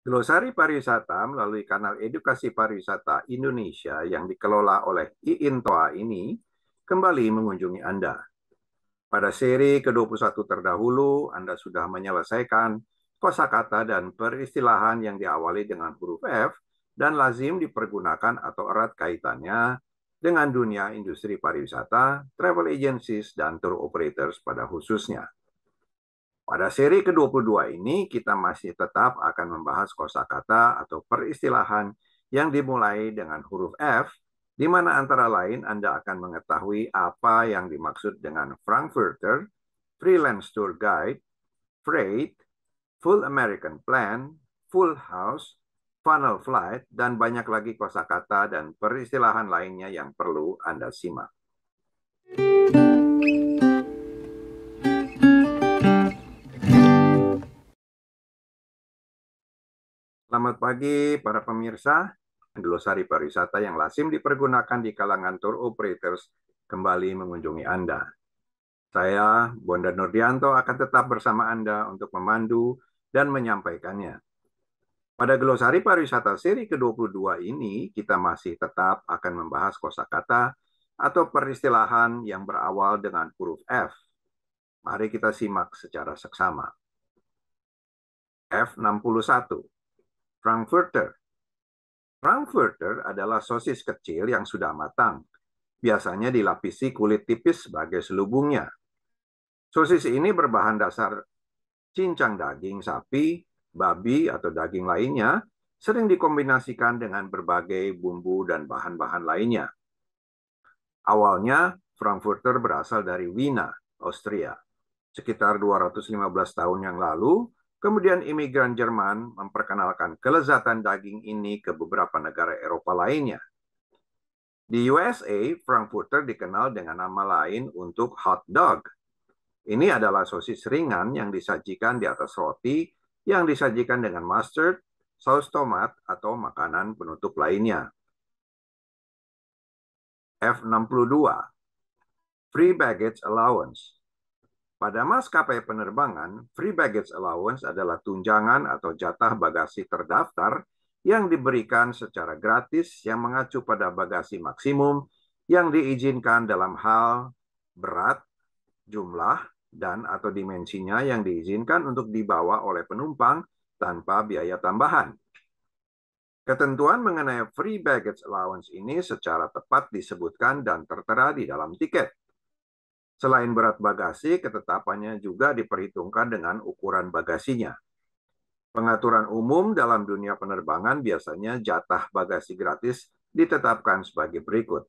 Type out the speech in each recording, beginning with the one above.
Glosari Pariwisata melalui kanal Edukasi Pariwisata Indonesia yang dikelola oleh IINTOA ini kembali mengunjungi Anda. Pada seri ke-21 terdahulu, Anda sudah menyelesaikan kosakata dan peristilahan yang diawali dengan huruf F dan lazim dipergunakan atau erat kaitannya dengan dunia industri pariwisata, travel agencies, dan tour operators pada khususnya. Pada seri ke-22 ini kita masih tetap akan membahas kosakata atau peristilahan yang dimulai dengan huruf F di mana antara lain Anda akan mengetahui apa yang dimaksud dengan Frankfurter, freelance tour guide, freight, full American plan, full house, funnel flight, dan banyak lagi kosakata dan peristilahan lainnya yang perlu Anda simak. Selamat pagi para pemirsa. Glosari pariwisata yang lazim dipergunakan di kalangan tour operators kembali mengunjungi Anda. Saya, Bondan Nurdianto, akan tetap bersama Anda untuk memandu dan menyampaikannya. Pada glosari pariwisata seri ke-22 ini, kita masih tetap akan membahas kosakata atau peristilahan yang berawal dengan huruf F. Mari kita simak secara seksama. F61 Frankfurter. Frankfurter adalah sosis kecil yang sudah matang. Biasanya dilapisi kulit tipis sebagai selubungnya. Sosis ini berbahan dasar cincang daging sapi, babi, atau daging lainnya, sering dikombinasikan dengan berbagai bumbu dan bahan-bahan lainnya. Awalnya, Frankfurter berasal dari Wina, Austria. Sekitar 215 tahun yang lalu, Kemudian imigran Jerman memperkenalkan kelezatan daging ini ke beberapa negara Eropa lainnya. Di USA, Frankfurter dikenal dengan nama lain untuk hot dog. Ini adalah sosis ringan yang disajikan di atas roti yang disajikan dengan mustard, saus tomat, atau makanan penutup lainnya. F62 Free Baggage Allowance pada maskapai penerbangan, free baggage allowance adalah tunjangan atau jatah bagasi terdaftar yang diberikan secara gratis yang mengacu pada bagasi maksimum yang diizinkan dalam hal berat, jumlah, dan atau dimensinya yang diizinkan untuk dibawa oleh penumpang tanpa biaya tambahan. Ketentuan mengenai free baggage allowance ini secara tepat disebutkan dan tertera di dalam tiket. Selain berat bagasi, ketetapannya juga diperhitungkan dengan ukuran bagasinya. Pengaturan umum dalam dunia penerbangan biasanya jatah bagasi gratis ditetapkan sebagai berikut.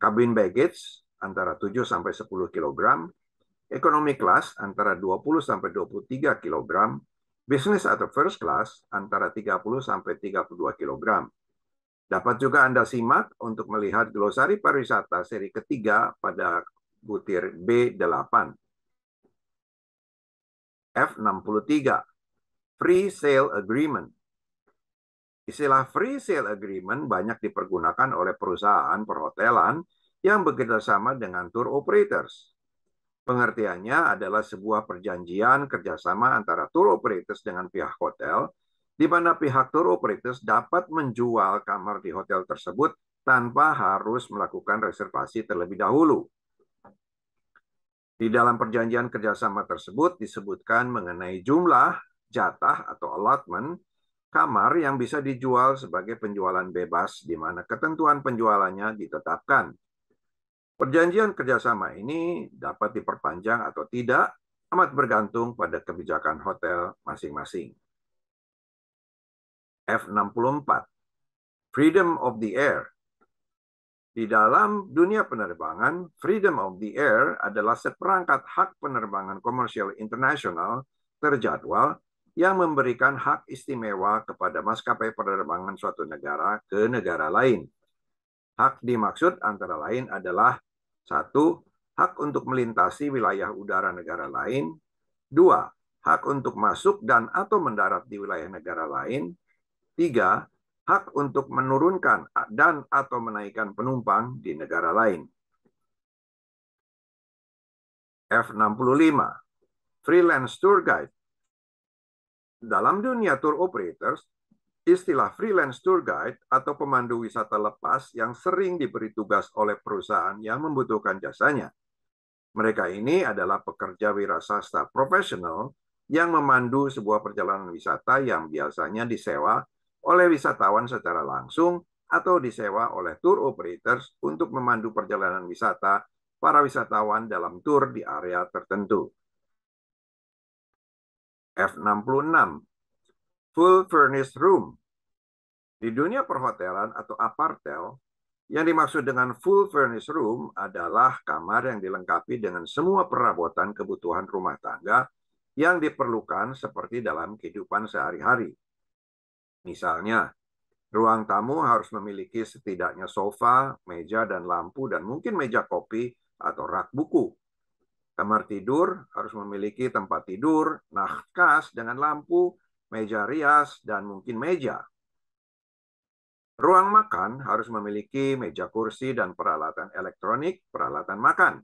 Kabin baggage antara 7 sampai 10 kg, ekonomi kelas antara 20 sampai 23 kg, bisnis atau first class antara 30 sampai 32 kg. Dapat juga Anda simak untuk melihat glosari pariwisata seri ketiga pada butir B8. F63, Free Sale Agreement. Istilah Free Sale Agreement banyak dipergunakan oleh perusahaan perhotelan yang bekerjasama dengan tour operators. Pengertiannya adalah sebuah perjanjian kerjasama antara tour operators dengan pihak hotel, di mana pihak tour operators dapat menjual kamar di hotel tersebut tanpa harus melakukan reservasi terlebih dahulu. Di dalam perjanjian kerjasama tersebut disebutkan mengenai jumlah jatah atau allotment kamar yang bisa dijual sebagai penjualan bebas di mana ketentuan penjualannya ditetapkan. Perjanjian kerjasama ini dapat diperpanjang atau tidak amat bergantung pada kebijakan hotel masing-masing. F64 Freedom of the Air di dalam dunia penerbangan, freedom of the air adalah seperangkat hak penerbangan komersial internasional terjadwal yang memberikan hak istimewa kepada maskapai penerbangan suatu negara ke negara lain. Hak dimaksud antara lain adalah satu, hak untuk melintasi wilayah udara negara lain, dua, hak untuk masuk dan atau mendarat di wilayah negara lain, tiga, hak untuk menurunkan dan atau menaikkan penumpang di negara lain. F65 Freelance Tour Guide Dalam dunia tour operators, istilah freelance tour guide atau pemandu wisata lepas yang sering diberi tugas oleh perusahaan yang membutuhkan jasanya. Mereka ini adalah pekerja wirasasta profesional yang memandu sebuah perjalanan wisata yang biasanya disewa oleh wisatawan secara langsung atau disewa oleh tour operators untuk memandu perjalanan wisata para wisatawan dalam tour di area tertentu. F66 Full Furnished Room Di dunia perhotelan atau apartel, yang dimaksud dengan full furnished room adalah kamar yang dilengkapi dengan semua perabotan kebutuhan rumah tangga yang diperlukan seperti dalam kehidupan sehari-hari. Misalnya, ruang tamu harus memiliki setidaknya sofa, meja dan lampu dan mungkin meja kopi atau rak buku. Kamar tidur harus memiliki tempat tidur, nahkas dengan lampu, meja rias, dan mungkin meja. Ruang makan harus memiliki meja kursi dan peralatan elektronik, peralatan makan.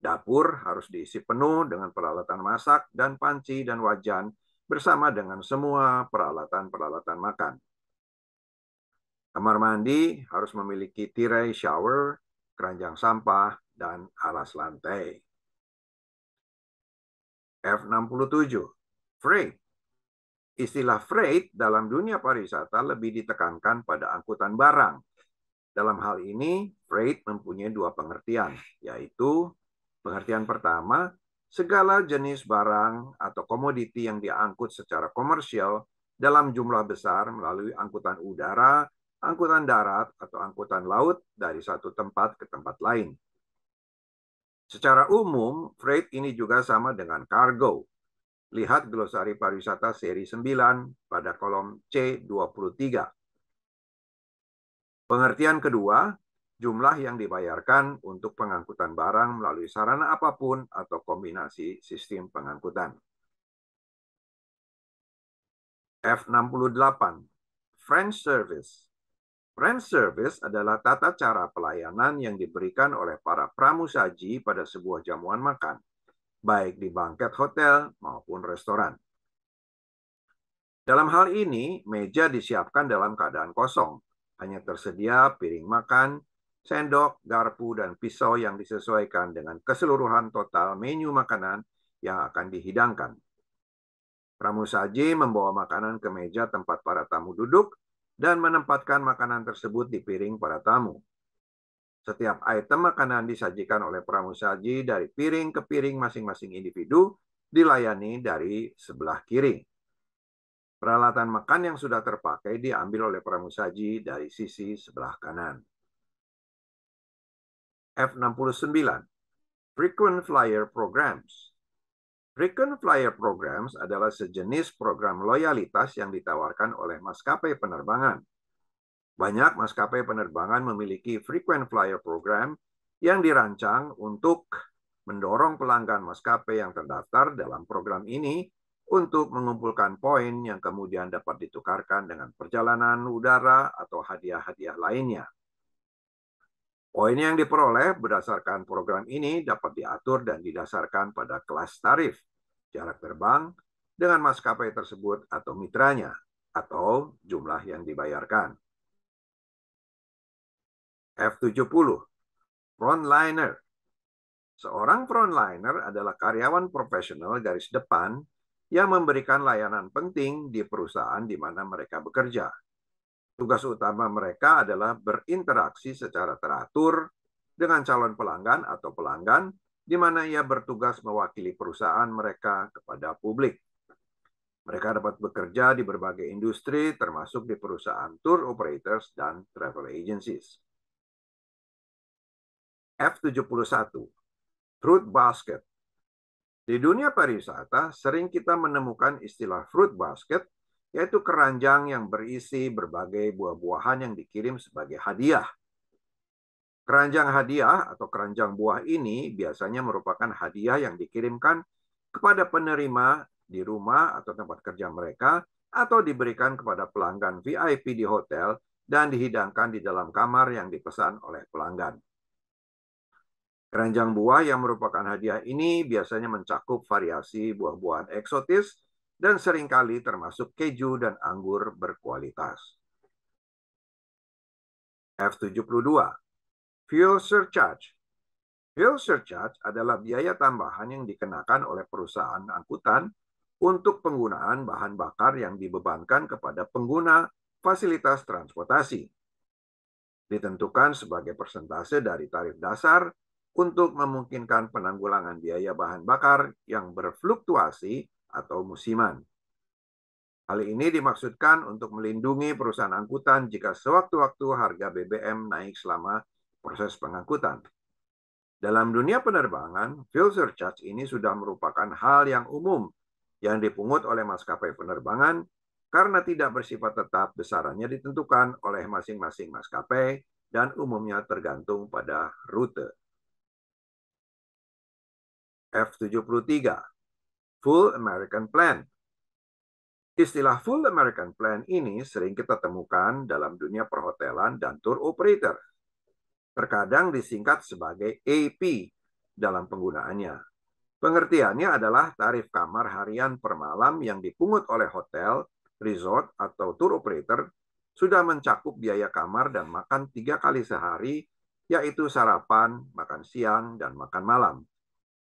Dapur harus diisi penuh dengan peralatan masak dan panci dan wajan bersama dengan semua peralatan-peralatan makan. Kamar mandi harus memiliki tirai shower, keranjang sampah, dan alas lantai. F67. Freight. Istilah freight dalam dunia pariwisata lebih ditekankan pada angkutan barang. Dalam hal ini, freight mempunyai dua pengertian, yaitu pengertian pertama segala jenis barang atau komoditi yang diangkut secara komersial dalam jumlah besar melalui angkutan udara, angkutan darat, atau angkutan laut dari satu tempat ke tempat lain. Secara umum, freight ini juga sama dengan cargo. Lihat glosari pariwisata seri 9 pada kolom C23. Pengertian kedua, jumlah yang dibayarkan untuk pengangkutan barang melalui sarana apapun atau kombinasi sistem pengangkutan. F68 French Service French Service adalah tata cara pelayanan yang diberikan oleh para pramusaji pada sebuah jamuan makan, baik di bangket hotel maupun restoran. Dalam hal ini, meja disiapkan dalam keadaan kosong. Hanya tersedia piring makan, sendok, garpu, dan pisau yang disesuaikan dengan keseluruhan total menu makanan yang akan dihidangkan. Pramu Saji membawa makanan ke meja tempat para tamu duduk dan menempatkan makanan tersebut di piring para tamu. Setiap item makanan disajikan oleh Pramu Saji dari piring ke piring masing-masing individu dilayani dari sebelah kiri. Peralatan makan yang sudah terpakai diambil oleh pramusaji dari sisi sebelah kanan. F69, Frequent Flyer Programs. Frequent Flyer Programs adalah sejenis program loyalitas yang ditawarkan oleh maskapai penerbangan. Banyak maskapai penerbangan memiliki Frequent Flyer Program yang dirancang untuk mendorong pelanggan maskapai yang terdaftar dalam program ini untuk mengumpulkan poin yang kemudian dapat ditukarkan dengan perjalanan udara atau hadiah-hadiah lainnya. Poin yang diperoleh berdasarkan program ini dapat diatur dan didasarkan pada kelas tarif, jarak terbang, dengan maskapai tersebut atau mitranya, atau jumlah yang dibayarkan. F70 Frontliner Seorang frontliner adalah karyawan profesional garis depan yang memberikan layanan penting di perusahaan di mana mereka bekerja Tugas utama mereka adalah berinteraksi secara teratur dengan calon pelanggan atau pelanggan, di mana ia bertugas mewakili perusahaan mereka kepada publik. Mereka dapat bekerja di berbagai industri, termasuk di perusahaan tour operators dan travel agencies. F71, Fruit Basket. Di dunia pariwisata, sering kita menemukan istilah fruit basket yaitu keranjang yang berisi berbagai buah-buahan yang dikirim sebagai hadiah. Keranjang hadiah atau keranjang buah ini biasanya merupakan hadiah yang dikirimkan kepada penerima di rumah atau tempat kerja mereka atau diberikan kepada pelanggan VIP di hotel dan dihidangkan di dalam kamar yang dipesan oleh pelanggan. Keranjang buah yang merupakan hadiah ini biasanya mencakup variasi buah-buahan eksotis dan seringkali termasuk keju dan anggur berkualitas. F72. Fuel surcharge. Fuel surcharge adalah biaya tambahan yang dikenakan oleh perusahaan angkutan untuk penggunaan bahan bakar yang dibebankan kepada pengguna fasilitas transportasi. Ditentukan sebagai persentase dari tarif dasar untuk memungkinkan penanggulangan biaya bahan bakar yang berfluktuasi atau musiman. Hal ini dimaksudkan untuk melindungi perusahaan angkutan jika sewaktu-waktu harga BBM naik selama proses pengangkutan. Dalam dunia penerbangan, fuel surcharge ini sudah merupakan hal yang umum yang dipungut oleh maskapai penerbangan karena tidak bersifat tetap, besarannya ditentukan oleh masing-masing maskapai dan umumnya tergantung pada rute. F73 full American plan. Istilah full American plan ini sering kita temukan dalam dunia perhotelan dan tour operator. Terkadang disingkat sebagai AP dalam penggunaannya. Pengertiannya adalah tarif kamar harian per malam yang dipungut oleh hotel, resort, atau tour operator sudah mencakup biaya kamar dan makan tiga kali sehari, yaitu sarapan, makan siang, dan makan malam.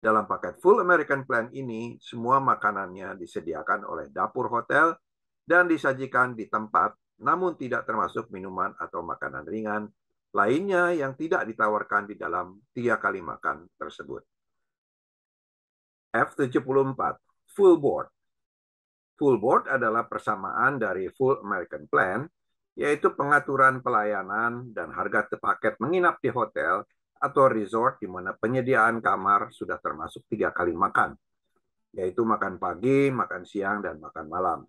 Dalam paket Full American Plan ini, semua makanannya disediakan oleh dapur hotel dan disajikan di tempat, namun tidak termasuk minuman atau makanan ringan lainnya yang tidak ditawarkan di dalam tiga kali makan tersebut. F74, Full Board. Full Board adalah persamaan dari Full American Plan, yaitu pengaturan pelayanan dan harga paket menginap di hotel atau resort di mana penyediaan kamar sudah termasuk tiga kali makan, yaitu makan pagi, makan siang, dan makan malam.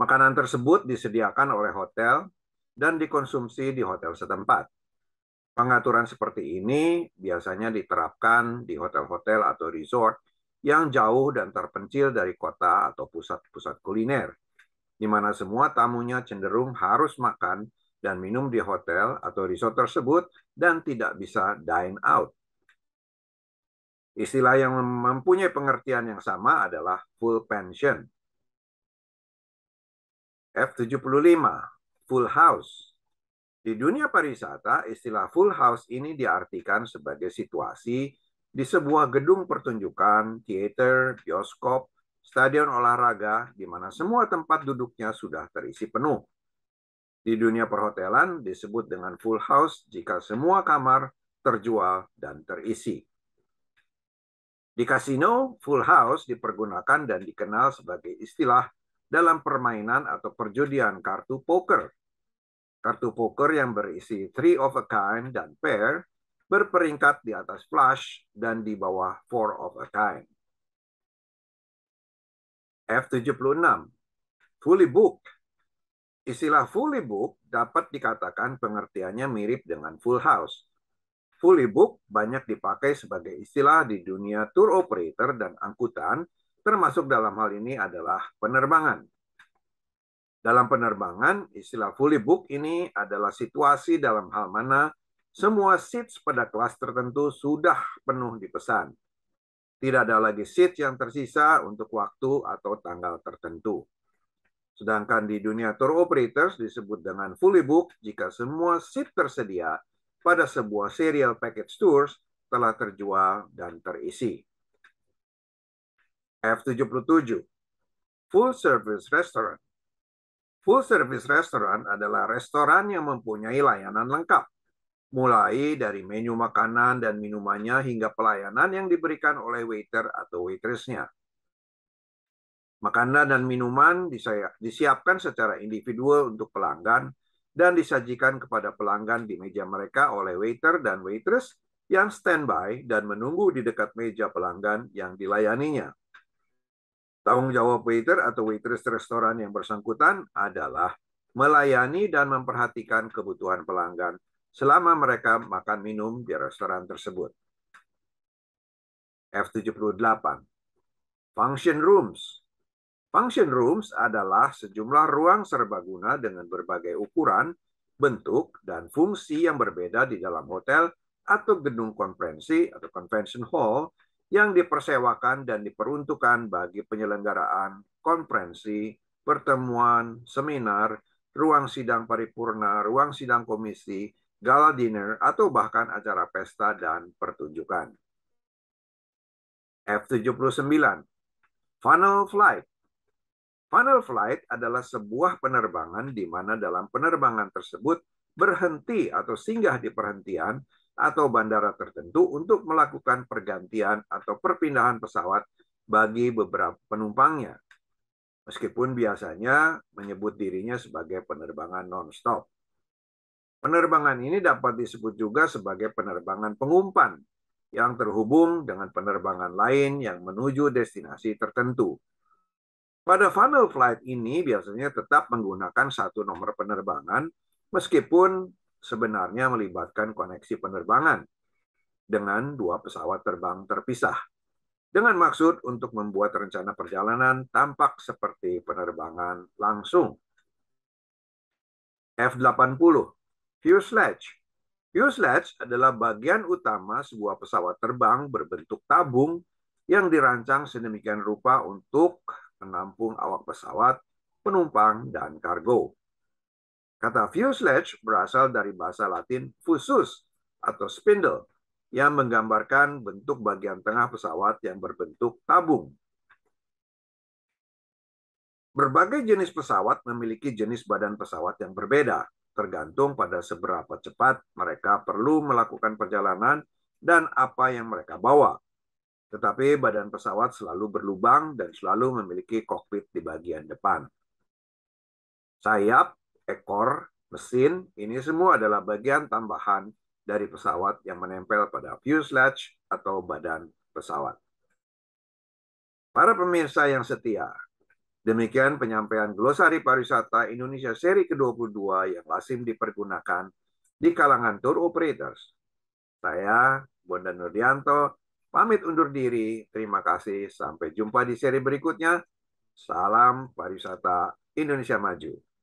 Makanan tersebut disediakan oleh hotel dan dikonsumsi di hotel setempat. Pengaturan seperti ini biasanya diterapkan di hotel-hotel atau resort yang jauh dan terpencil dari kota atau pusat-pusat kuliner, di mana semua tamunya cenderung harus makan dan minum di hotel atau resort tersebut dan tidak bisa dine out. Istilah yang mempunyai pengertian yang sama adalah full pension. F75, full house. Di dunia pariwisata, istilah full house ini diartikan sebagai situasi di sebuah gedung pertunjukan, teater, bioskop, stadion olahraga, di mana semua tempat duduknya sudah terisi penuh. Di dunia perhotelan disebut dengan full house jika semua kamar terjual dan terisi. Di kasino, full house dipergunakan dan dikenal sebagai istilah dalam permainan atau perjudian kartu poker. Kartu poker yang berisi three of a kind dan pair berperingkat di atas flush dan di bawah four of a kind. F76 fully booked Istilah fully book dapat dikatakan pengertiannya mirip dengan full house. Fully book banyak dipakai sebagai istilah di dunia tour operator dan angkutan, termasuk dalam hal ini adalah penerbangan. Dalam penerbangan, istilah fully book ini adalah situasi dalam hal mana semua seats pada kelas tertentu sudah penuh dipesan. Tidak ada lagi seat yang tersisa untuk waktu atau tanggal tertentu. Sedangkan di dunia tour operators disebut dengan fully book jika semua seat tersedia pada sebuah serial package tours telah terjual dan terisi. F77 Full Service Restaurant Full service restaurant adalah restoran yang mempunyai layanan lengkap, mulai dari menu makanan dan minumannya hingga pelayanan yang diberikan oleh waiter atau waitressnya. Makanan dan minuman disiapkan secara individual untuk pelanggan dan disajikan kepada pelanggan di meja mereka oleh waiter dan waitress yang standby dan menunggu di dekat meja pelanggan yang dilayaninya. Tanggung jawab waiter atau waitress restoran yang bersangkutan adalah melayani dan memperhatikan kebutuhan pelanggan selama mereka makan minum di restoran tersebut. F78 Function Rooms Function rooms adalah sejumlah ruang serbaguna dengan berbagai ukuran, bentuk, dan fungsi yang berbeda di dalam hotel atau gedung konferensi atau convention hall yang dipersewakan dan diperuntukkan bagi penyelenggaraan konferensi, pertemuan, seminar, ruang sidang paripurna, ruang sidang komisi, gala dinner, atau bahkan acara pesta dan pertunjukan. F79 Funnel Flight Final flight adalah sebuah penerbangan di mana dalam penerbangan tersebut berhenti atau singgah di perhentian atau bandara tertentu untuk melakukan pergantian atau perpindahan pesawat bagi beberapa penumpangnya. Meskipun biasanya menyebut dirinya sebagai penerbangan non-stop. Penerbangan ini dapat disebut juga sebagai penerbangan pengumpan yang terhubung dengan penerbangan lain yang menuju destinasi tertentu. Pada final flight ini biasanya tetap menggunakan satu nomor penerbangan meskipun sebenarnya melibatkan koneksi penerbangan dengan dua pesawat terbang terpisah. Dengan maksud untuk membuat rencana perjalanan tampak seperti penerbangan langsung. F-80 Fuselage Fuselage adalah bagian utama sebuah pesawat terbang berbentuk tabung yang dirancang sedemikian rupa untuk menampung awak pesawat, penumpang, dan kargo. Kata fuselage berasal dari bahasa Latin fusus atau spindle yang menggambarkan bentuk bagian tengah pesawat yang berbentuk tabung. Berbagai jenis pesawat memiliki jenis badan pesawat yang berbeda, tergantung pada seberapa cepat mereka perlu melakukan perjalanan dan apa yang mereka bawa. Tetapi badan pesawat selalu berlubang dan selalu memiliki kokpit di bagian depan. Sayap, ekor, mesin, ini semua adalah bagian tambahan dari pesawat yang menempel pada fuselage atau badan pesawat. Para pemirsa yang setia, demikian penyampaian glosari pariwisata Indonesia seri ke-22 yang lazim dipergunakan di kalangan tour operators. Saya, Bondan Nurdianto, Pamit undur diri. Terima kasih. Sampai jumpa di seri berikutnya. Salam pariwisata Indonesia Maju.